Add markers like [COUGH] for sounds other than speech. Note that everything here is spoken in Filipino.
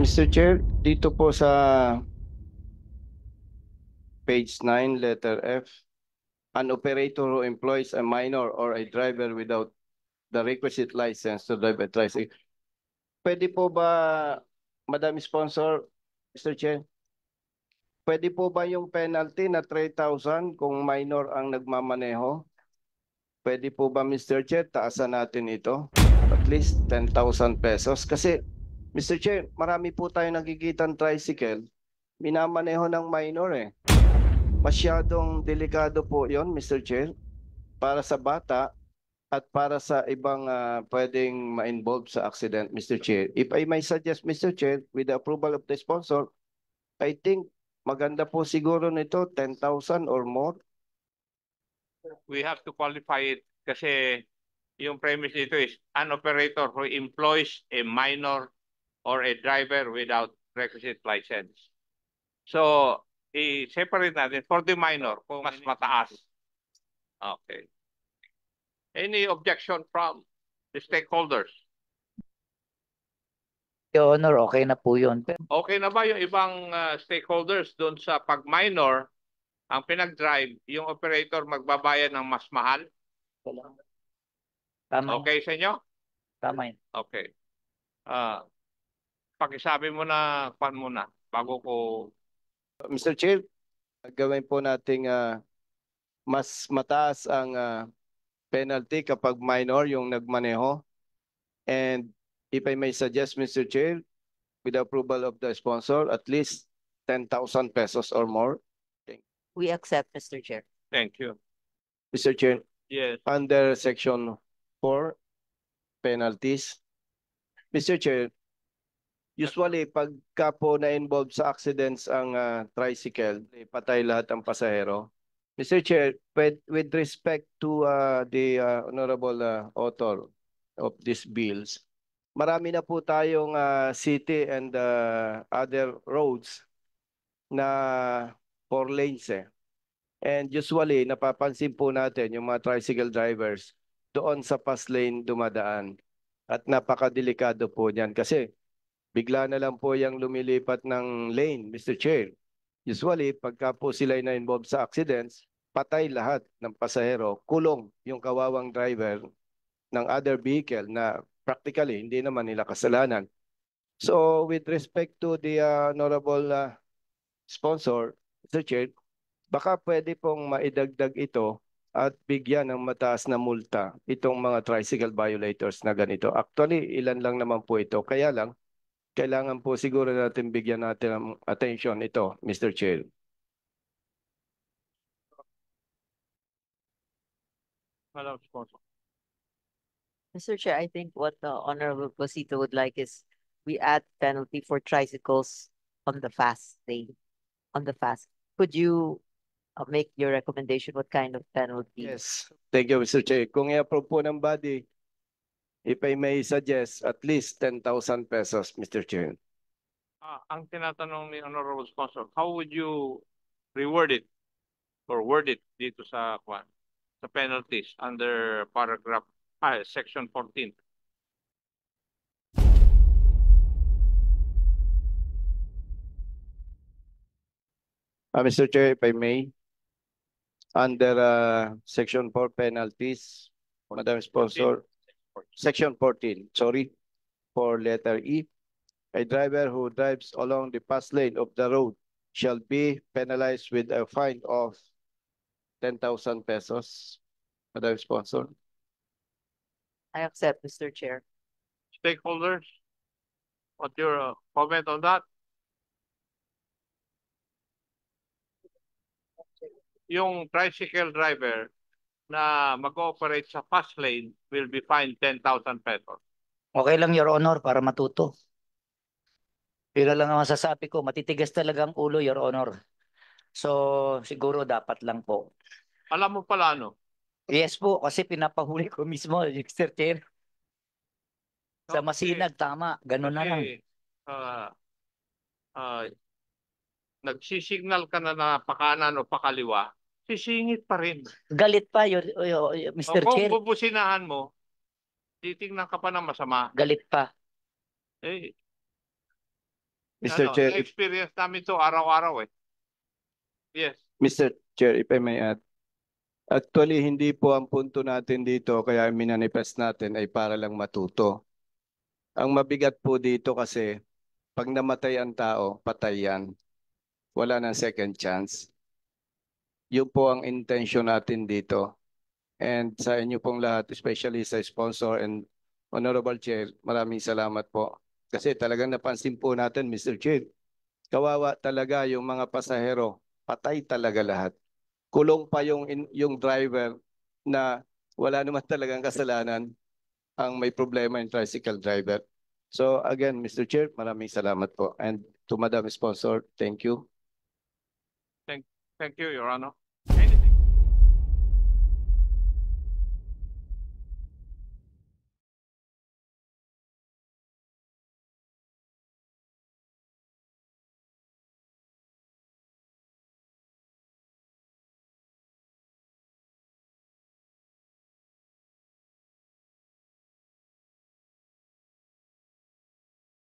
Mr. Chair, dito po sa page 9, letter F, an operator who employs a minor or a driver without the requisite license to drive a tricycle. Pwede po ba, Madam Sponsor, Mr. Chair, pwede po ba yung penalty na 3,000 kung minor ang nagmamaneho? Pwede po ba, Mr. Chair, taasan natin ito? At least 10,000 pesos. Kasi Mr. Chair, marami po tayo nakikitang tricycle. Minamaneho ng minor eh. Masyadong delikado po yon Mr. Chair, para sa bata at para sa ibang uh, pwedeng ma-involve sa accident, Mr. Chair. If I may suggest, Mr. Chair, with the approval of the sponsor, I think maganda po siguro nito 10,000 or more. We have to qualify it kasi yung premise nito is an operator who employs a minor or a driver without requisite license. So, i-separate natin for the minor kung mas mataas. Okay. Any objection from the stakeholders? Your Honor, okay na po yun. Okay na ba yung ibang uh, stakeholders doon sa pag-minor, ang pinag-drive, yung operator magbabayad ng mas mahal? Tama. Okay sa inyo? Tama yun. Okay. Uh, pakisabi mo na pan muna bago ko Mr. Chair, gawin po nating uh, mas mataas ang uh, penalty kapag minor yung nagmaneho. And if I may suggest, Mr. Chair, with approval of the sponsor, at least 10,000 pesos or more. Thank you. We accept, Mr. Chair. Thank you. Mr. Chair, yes. under Section 4, penalties, Mr. Chair, Usually, pagka po na involved sa accidents ang uh, tricycle, patay lahat ang pasahero. Mr. Chair, with, with respect to uh, the uh, honorable uh, author of these bills, marami na po tayong uh, city and uh, other roads na four lanes eh. And usually, napapansin po natin yung mga tricycle drivers doon sa fast lane dumadaan. At napakadelikado po niyan kasi bigla na lang po yung lumilipat ng lane, Mr. Chair. Usually, pagka po sila na involved sa accidents, patay lahat ng pasahero, kulong yung kawawang driver ng other vehicle na practically hindi naman nila kasalanan. So with respect to the uh, honorable uh, sponsor, Mr. Chair, baka pwede pong maidagdag ito at bigyan ng mataas na multa itong mga tricycle violators na ganito. Actually, ilan lang naman po ito. Kaya lang, kailangan po siguro natin bigyan natin ng attention ito, Mr. Chair. Madam Sponsor. Mr. Chair, I think what the Honorable Posito would like is we add penalty for tricycles on the fast day, on the fast. Could you uh, make your recommendation what kind of penalty? Yes. Thank you, Mr. Chair. Kung i-approve po ng body, If I may suggest, at least 10,000 pesos, Mr. Chairman. Ah, ang tinatanong ni Honorable Sponsor, how would you reward it or word it dito sa kwan, sa penalties under paragraph ah, section 14? Uh, Mr. Chair, if I may, under uh, Section 4 penalties, Madam Sponsor, section 14, sorry, for letter E, a driver who drives along the pass lane of the road shall be penalized with a fine of 10,000 pesos. Madam Sponsor. I accept, Mr. Chair. Stakeholders, what's your uh, comment on that? Yung tricycle driver, na mag-operate sa fast lane will be fined 10,000 pesos. Okay lang, Your Honor, para matuto. Pero lang ang masasabi ko, matitigas talaga ang ulo, Your Honor. So, siguro dapat lang po. Alam mo pala, ano? Yes po, kasi pinapahuli ko mismo, [LAUGHS] Mr. Chair. Sa Okay. masinag, tama. Ganun na lang. Kasi, ah, ah, nagsisignal ka na na pakanan o pakaliwa, sisingit pa rin. Galit pa, your, your, your, Mr. O, Chair. Kung bubusinahan mo, titingnan ka pa ng masama. Galit pa. Eh, Mr. Ano, Chair, if, experience namin to araw-araw eh. Yes. Mr. Chair, if I may add. Actually, hindi po ang punto natin dito kaya minanifest natin ay para lang matuto. Ang mabigat po dito kasi pag namatay ang tao, patay yan. Wala nang second chance. Yun po ang intention natin dito. And sa inyo pong lahat, especially sa sponsor and Honorable Chair, maraming salamat po. Kasi talagang napansin po natin, Mr. Chair, kawawa talaga yung mga pasahero. Patay talaga lahat. Kulong pa yung, yung driver na wala naman [LAUGHS] talagang kasalanan ang may problema yung tricycle driver. So again, Mr. Chair, maraming salamat po. And to Madam Sponsor, thank you. Thank, thank you, Your Honor.